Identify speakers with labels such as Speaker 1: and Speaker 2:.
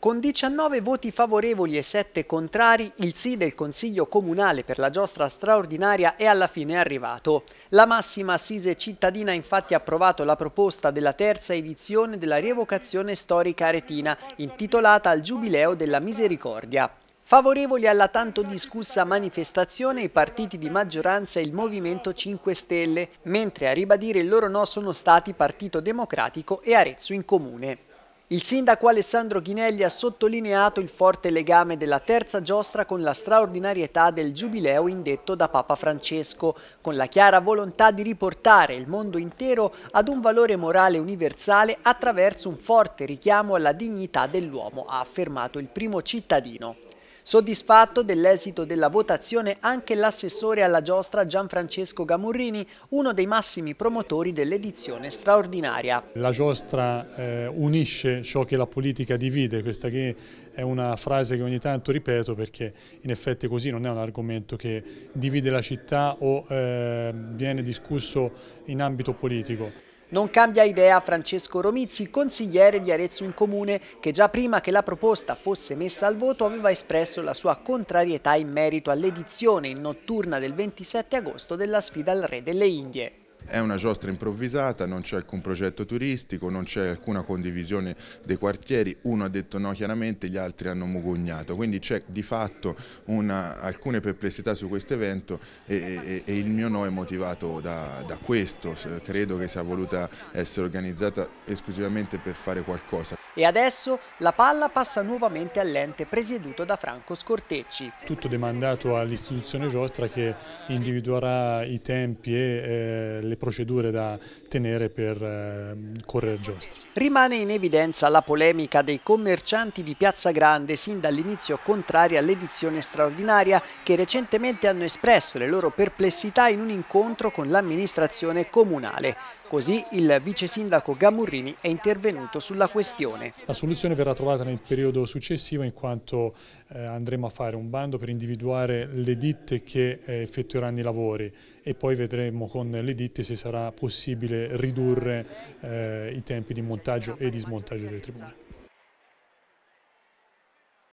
Speaker 1: Con 19 voti favorevoli e 7 contrari, il sì del Consiglio Comunale per la giostra straordinaria è alla fine arrivato. La massima assise cittadina ha infatti approvato la proposta della terza edizione della rievocazione storica aretina, intitolata al Giubileo della Misericordia. Favorevoli alla tanto discussa manifestazione i partiti di maggioranza e il Movimento 5 Stelle, mentre a ribadire il loro no sono stati Partito Democratico e Arezzo in Comune. Il sindaco Alessandro Ghinelli ha sottolineato il forte legame della terza giostra con la straordinarietà del giubileo indetto da Papa Francesco, con la chiara volontà di riportare il mondo intero ad un valore morale universale attraverso un forte richiamo alla dignità dell'uomo, ha affermato il primo cittadino. Soddisfatto dell'esito della votazione anche l'assessore alla giostra Gianfrancesco Gamurrini, uno dei massimi promotori dell'edizione straordinaria.
Speaker 2: La giostra eh, unisce ciò che la politica divide, questa che è una frase che ogni tanto ripeto perché in effetti così non è un argomento che divide la città o eh, viene discusso in ambito politico.
Speaker 1: Non cambia idea Francesco Romizzi, consigliere di Arezzo in Comune, che già prima che la proposta fosse messa al voto aveva espresso la sua contrarietà in merito all'edizione in notturna del 27 agosto della sfida al Re delle Indie.
Speaker 3: È una giostra improvvisata, non c'è alcun progetto turistico, non c'è alcuna condivisione dei quartieri, uno ha detto no chiaramente, gli altri hanno mugugnato, quindi c'è di fatto una, alcune perplessità su questo evento e, e, e, il mio no è motivato da, da questo, credo che sia voluta essere organizzata esclusivamente per fare qualcosa.
Speaker 1: E adesso la palla passa nuovamente all'ente presieduto da
Speaker 2: Franco Scortecci. Tutto demandato all'istituzione giostra che individuerà i tempi e eh, le procedure da tenere per eh, correre giostro.
Speaker 1: Rimane in evidenza la polemica dei commercianti di Piazza Grande sin dall'inizio contraria all'edizione straordinaria che recentemente hanno espresso le loro perplessità in un incontro con l'amministrazione comunale. Così il vice sindaco Gamurrini è intervenuto sulla questione.
Speaker 2: La soluzione verrà trovata nel periodo successivo in quanto eh, andremo a fare un bando per individuare le ditte che eh, effettueranno i lavori e poi vedremo con le ditte effetti se sarà possibile ridurre eh, i tempi di montaggio e di smontaggio del tribune.